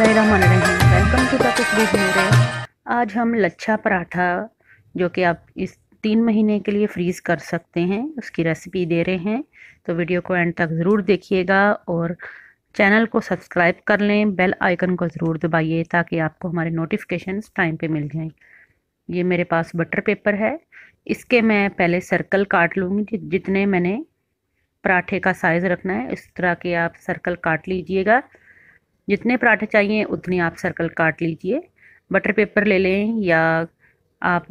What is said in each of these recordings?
welcome to the मेरे आज हम लच्छा पराठा जो कि आप इस तीन महीने के लिए फ्रीज़ कर सकते हैं उसकी रेसिपी दे रहे हैं तो वीडियो को एंड तक ज़रूर देखिएगा और चैनल को सब्सक्राइब कर लें बेल आइकन को ज़रूर दबाइए ताकि आपको हमारे नोटिफिकेशन टाइम पे मिल जाएं ये मेरे पास बटर पेपर है इसके मैं पहले सर्कल काट लूँगी जितने मैंने पराठे का साइज़ रखना है इस तरह के आप सर्कल काट लीजिएगा जितने पराठे चाहिए उतने आप सर्कल काट लीजिए बटर पेपर ले लें या आप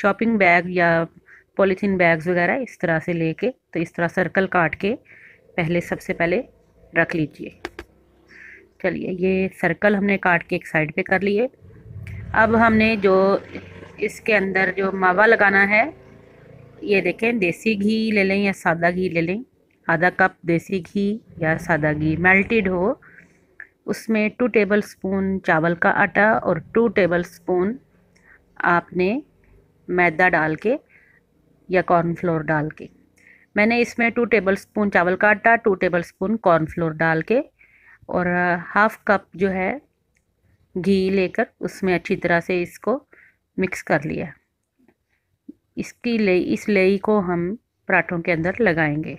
शॉपिंग बैग या पॉलीथीन बैग्स वगैरह इस तरह से लेके तो इस तरह सर्कल काट के पहले सबसे पहले रख लीजिए चलिए ये सर्कल हमने काट के एक साइड पे कर लिए अब हमने जो इसके अंदर जो मावा लगाना है ये देखें देसी घी ले लें या सादा घी ले लें आधा कप देसी घी या सादा घी मेल्टेड हो उसमें टू टेबलस्पून चावल का आटा और टू टेबलस्पून आपने मैदा डाल के या कॉर्नफ्लोर डाल के मैंने इसमें टू टेबलस्पून चावल का आटा टू टेबलस्पून कॉर्नफ्लोर डाल के और हाफ़ कप जो है घी लेकर उसमें अच्छी तरह से इसको मिक्स कर लिया इसकी लई इस लई को हम पराठों के अंदर लगाएंगे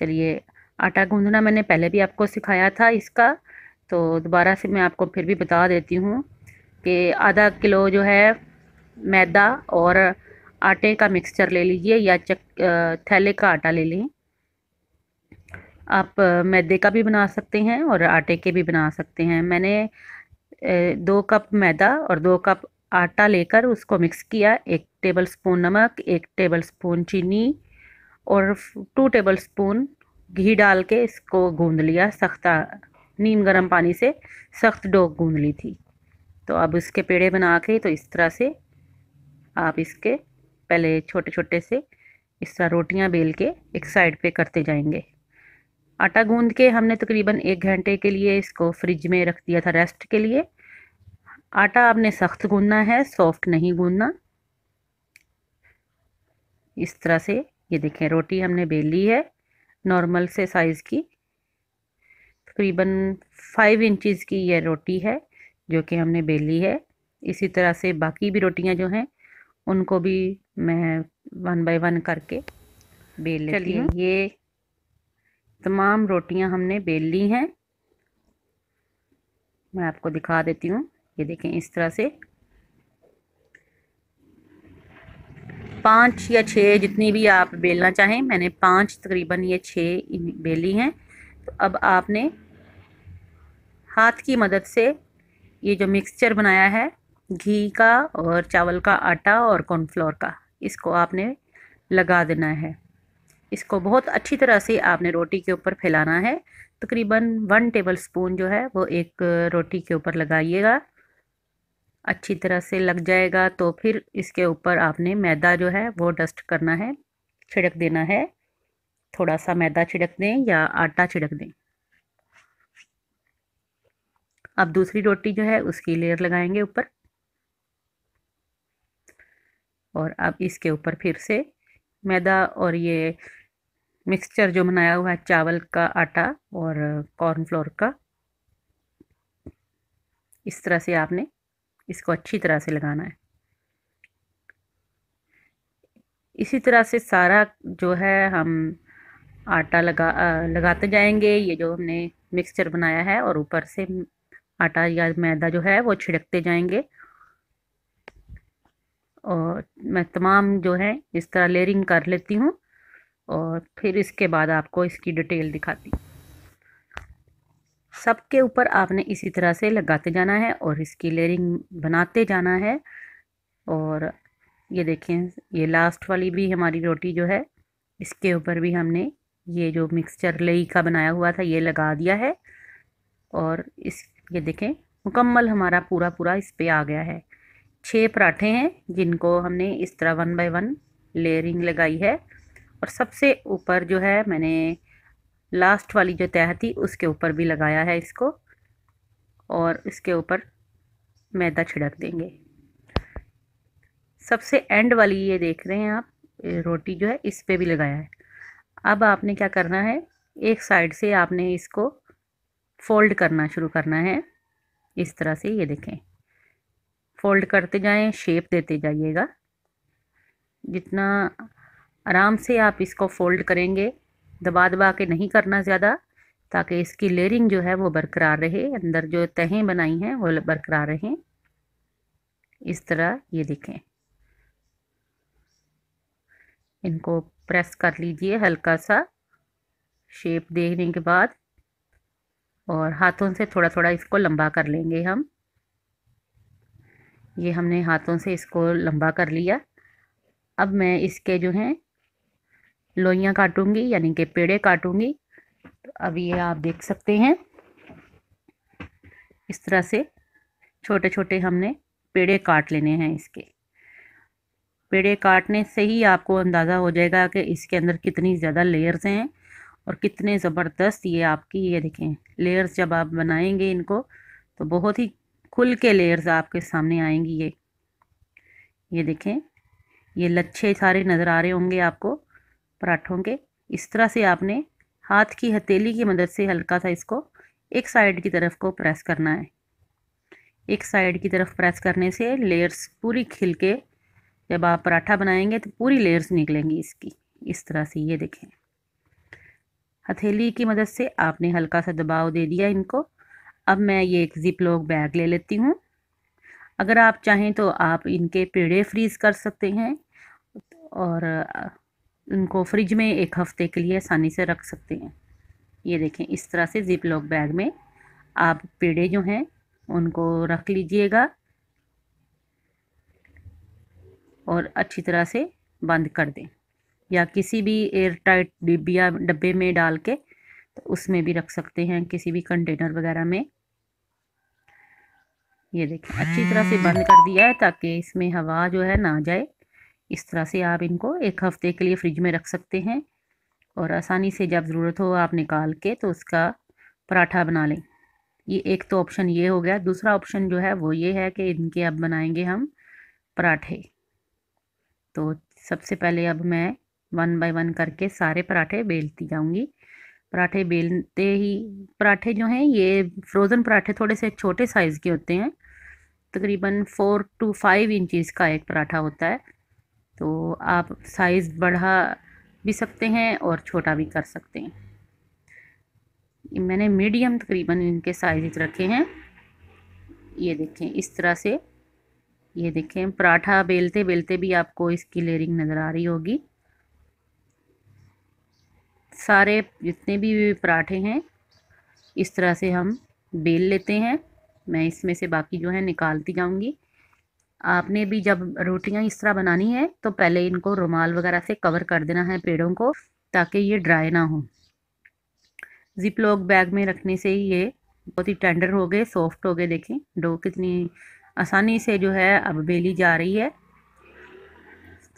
चलिए आटा गूंदना मैंने पहले भी आपको सिखाया था इसका तो दोबारा से मैं आपको फिर भी बता देती हूँ कि आधा किलो जो है मैदा और आटे का मिक्सचर ले लीजिए या चक थैले का आटा ले लें आप मैदे का भी बना सकते हैं और आटे के भी बना सकते हैं मैंने दो कप मैदा और दो कप आटा लेकर उसको मिक्स किया एक टेबल स्पून नमक एक टेबल स्पून चीनी और टू टेबल स्पून घी डाल के इसको गूंद लिया सख्ता नीम गर्म पानी से सख्त डो गूंद ली थी तो अब इसके पेड़े बना के तो इस तरह से आप इसके पहले छोटे छोटे से इस तरह रोटियां बेल के एक साइड पे करते जाएंगे आटा गूंद के हमने तकरीबन एक घंटे के लिए इसको फ्रिज में रख दिया था रेस्ट के लिए आटा आपने सख्त गूंदना है सॉफ्ट नहीं गूंदना इस तरह से ये देखें रोटी हमने बेल ली है नॉर्मल से साइज़ की तकरीबन फाइव इंचज़ की यह रोटी है जो कि हमने बेली है इसी तरह से बाकी भी रोटियां जो हैं उनको भी मैं वन बाय वन करके बेल लेती हूँ ये तमाम रोटियां हमने बेल ली हैं मैं आपको दिखा देती हूँ ये देखें इस तरह से पाँच या छः जितनी भी आप बेलना चाहें मैंने पाँच तकरीबन ये छः बेली हैं तो अब आपने हाथ की मदद से ये जो मिक्सचर बनाया है घी का और चावल का आटा और कॉर्नफ्लोर का इसको आपने लगा देना है इसको बहुत अच्छी तरह से आपने रोटी के ऊपर फैलाना है तकरीबन वन टेबल स्पून जो है वो एक रोटी के ऊपर लगाइएगा अच्छी तरह से लग जाएगा तो फिर इसके ऊपर आपने मैदा जो है वो डस्ट करना है छिड़क देना है थोड़ा सा मैदा छिड़क दें या आटा छिड़क दें अब दूसरी रोटी जो है उसकी लेयर लगाएंगे ऊपर और अब इसके ऊपर फिर से मैदा और ये मिक्सचर जो बनाया हुआ है चावल का आटा और कॉर्नफ्लोर का इस तरह से आपने इसको अच्छी तरह से लगाना है इसी तरह से सारा जो है हम आटा लगा लगाते जाएंगे ये जो हमने मिक्सचर बनाया है और ऊपर से आटा या मैदा जो है वो छिड़कते जाएंगे और मैं तमाम जो है इस तरह लेयरिंग कर लेती हूँ और फिर इसके बाद आपको इसकी डिटेल दिखाती हूँ सबके ऊपर आपने इसी तरह से लगाते जाना है और इसकी लेयरिंग बनाते जाना है और ये देखें ये लास्ट वाली भी हमारी रोटी जो है इसके ऊपर भी हमने ये जो मिक्सचर लई का बनाया हुआ था ये लगा दिया है और इस ये देखें मुकम्मल हमारा पूरा पूरा इस पर आ गया है छः पराठे हैं जिनको हमने इस तरह वन बाय वन लेयरिंग लगाई है और सबसे ऊपर जो है मैंने लास्ट वाली जो तह थी उसके ऊपर भी लगाया है इसको और इसके ऊपर मैदा छिड़क देंगे सबसे एंड वाली ये देख रहे हैं आप रोटी जो है इस पर भी लगाया है अब आपने क्या करना है एक साइड से आपने इसको फोल्ड करना शुरू करना है इस तरह से ये देखें फोल्ड करते जाएं शेप देते जाइएगा जितना आराम से आप इसको फोल्ड करेंगे दबा दबा के नहीं करना ज़्यादा ताकि इसकी लेयरिंग जो है वो बरकरार रहे अंदर जो तहें बनाई हैं वो बरकरार रहें इस तरह ये देखें इनको प्रेस कर लीजिए हल्का सा शेप देखने के बाद और हाथों से थोड़ा थोड़ा इसको लंबा कर लेंगे हम ये हमने हाथों से इसको लंबा कर लिया अब मैं इसके जो हैं लोइयाँ काटूंगी यानी कि पेड़े काटूंगी तो अब ये आप देख सकते हैं इस तरह से छोटे छोटे हमने पेड़े काट लेने हैं इसके पेड़े काटने से ही आपको अंदाज़ा हो जाएगा कि इसके अंदर कितनी ज़्यादा लेयर्स हैं और कितने ज़बरदस्त ये आपकी ये देखें लेयर्स जब आप बनाएंगे इनको तो बहुत ही खुल के लेयर्स आपके सामने आएंगी ये ये देखें ये लच्छे सारे नज़र आ रहे होंगे आपको पराठों के इस तरह से आपने हाथ की हथेली की मदद से हल्का सा इसको एक साइड की तरफ को प्रेस करना है एक साइड की तरफ प्रेस करने से लेयर्स पूरी खिल के जब आप पराठा बनाएंगे तो पूरी लेयर्स निकलेंगी इसकी इस तरह से ये देखें हथेली की मदद से आपने हल्का सा दबाव दे दिया इनको अब मैं ये एक जिप लॉक बैग ले लेती हूँ अगर आप चाहें तो आप इनके पेड़े फ्रीज़ कर सकते हैं और उनको फ्रिज में एक हफ़्ते के लिए आसानी से रख सकते हैं ये देखें इस तरह से ज़िप लॉक बैग में आप पेड़े जो हैं उनको रख लीजिएगा और अच्छी तरह से बंद कर दें या किसी भी एयर टाइट डिब्बिया डब्बे में डाल के तो उसमें भी रख सकते हैं किसी भी कंटेनर वगैरह में ये देखें अच्छी तरह से बंद कर दिया है ताकि इसमें हवा जो है ना जाए इस तरह से आप इनको एक हफ़्ते के लिए फ्रिज में रख सकते हैं और आसानी से जब ज़रूरत हो आप निकाल के तो उसका पराठा बना लें ये एक तो ऑप्शन ये हो गया दूसरा ऑप्शन जो है वो ये है कि इनके अब बनाएंगे हम पराठे तो सबसे पहले अब मैं वन बाय वन करके सारे पराठे बेलती जाऊंगी पराठे बेलते ही पराठे जो हैं ये फ्रोज़न पराठे थोड़े से छोटे साइज़ के होते हैं तकरीबन फोर टू फाइव इंचज़ का एक पराठा होता है तो आप साइज़ बढ़ा भी सकते हैं और छोटा भी कर सकते हैं मैंने मीडियम तकरीबन इनके साइज रखे हैं ये देखें इस तरह से ये देखें पराठा बेलते बेलते भी आपको इसकी लेयरिंग नज़र आ रही होगी सारे जितने भी पराठे हैं इस तरह से हम बेल लेते हैं मैं इसमें से बाकी जो है निकालती जाऊंगी आपने भी जब रोटियां इस तरह बनानी है तो पहले इनको रुमाल वगैरह से कवर कर देना है पेड़ों को ताकि ये ड्राई ना हो जिप लॉक बैग में रखने से ही ये बहुत ही टेंडर हो गए सॉफ्ट हो गए देखें डो कितनी आसानी से जो है अब बेली जा रही है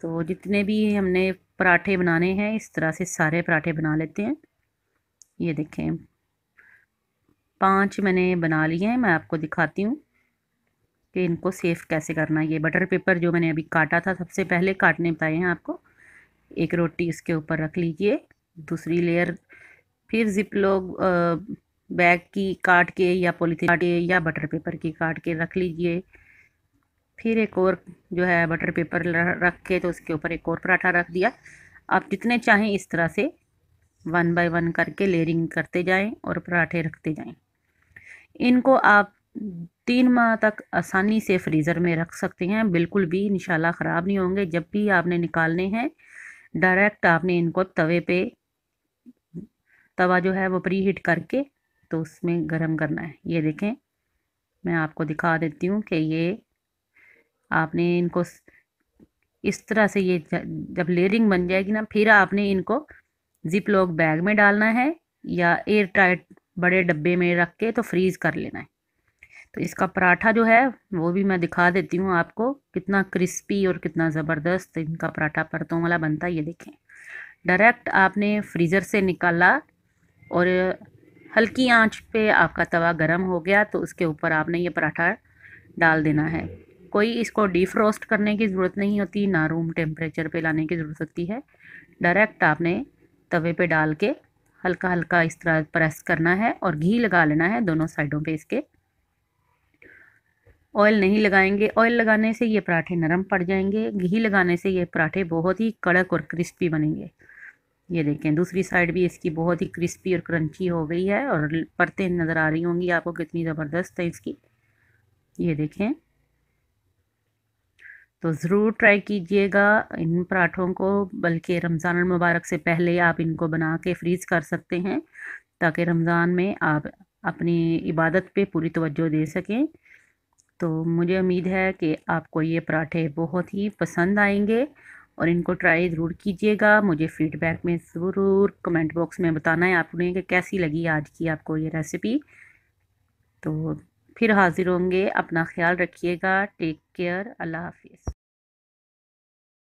तो जितने भी हमने पराठे बनाने हैं इस तरह से सारे पराठे बना लेते हैं ये देखें पांच मैंने बना लिए हैं मैं आपको दिखाती हूँ कि इनको सेफ़ कैसे करना है ये बटर पेपर जो मैंने अभी काटा था सबसे पहले काटने बताए हैं आपको एक रोटी इसके ऊपर रख लीजिए दूसरी लेयर फिर जिप लोग बैग की काट के या पॉलीथीन काट के या बटर पेपर की काट के रख लीजिए फिर एक और जो है बटर पेपर रख के तो उसके ऊपर एक और पराठा रख दिया आप जितने चाहें इस तरह से वन बाय वन करके लेयरिंग करते जाएं और पराठे रखते जाएं इनको आप तीन माह तक आसानी से फ्रीज़र में रख सकते हैं बिल्कुल भी इंशाल्लाह ख़राब नहीं होंगे जब भी आपने निकालने हैं डायरेक्ट आपने इनको तवे पे तवा जो है वो प्री हीट करके तो उसमें गरम करना है ये देखें मैं आपको दिखा देती हूँ कि ये आपने इनको इस तरह से ये जब लेयरिंग बन जाएगी ना फिर आपने इनको जिप लॉक बैग में डालना है या एयर टाइट बड़े डब्बे में रख के तो फ्रीज़ कर लेना है तो इसका पराठा जो है वो भी मैं दिखा देती हूँ आपको कितना क्रिस्पी और कितना ज़बरदस्त इनका पराठा परतों वाला बनता है ये देखें डायरेक्ट आपने फ्रीज़र से निकाला और हल्की आंच पे आपका तवा गर्म हो गया तो उसके ऊपर आपने ये पराठा डाल देना है कोई इसको डीफ्रोस्ट करने की ज़रूरत नहीं होती ना रूम टेम्परेचर पर लाने की ज़रूरत होती है डायरेक्ट आपने तवे पर डाल के हल्का हल्का इस तरह प्रेस करना है और घी लगा लेना है दोनों साइडों पे इसके ऑयल नहीं लगाएंगे ऑयल लगाने से ये पराठे नरम पड़ जाएंगे घी लगाने से ये पराठे बहुत ही कड़क और क्रिस्पी बनेंगे ये देखें दूसरी साइड भी इसकी बहुत ही क्रिस्पी और क्रंची हो गई है और परतें नज़र आ रही होंगी आपको कितनी ज़बरदस्त है इसकी ये देखें तो ज़रूर ट्राई कीजिएगा इन पराठों को बल्कि रमज़ान मुबारक से पहले आप इनको बना के फ्रीज़ कर सकते हैं ताकि रमज़ान में आप अपनी इबादत पे पूरी तवज्जो दे सकें तो मुझे उम्मीद है कि आपको ये पराठे बहुत ही पसंद आएंगे और इनको ट्राई ज़रूर कीजिएगा मुझे फ़ीडबैक में ज़रूर कमेंट बॉक्स में बताना है आपने कि कैसी लगी आज की आपको ये रेसिपी तो फिर हाज़िर होंगे अपना ख्याल रखिएगा टेक केयर अल्लाह हाफिज़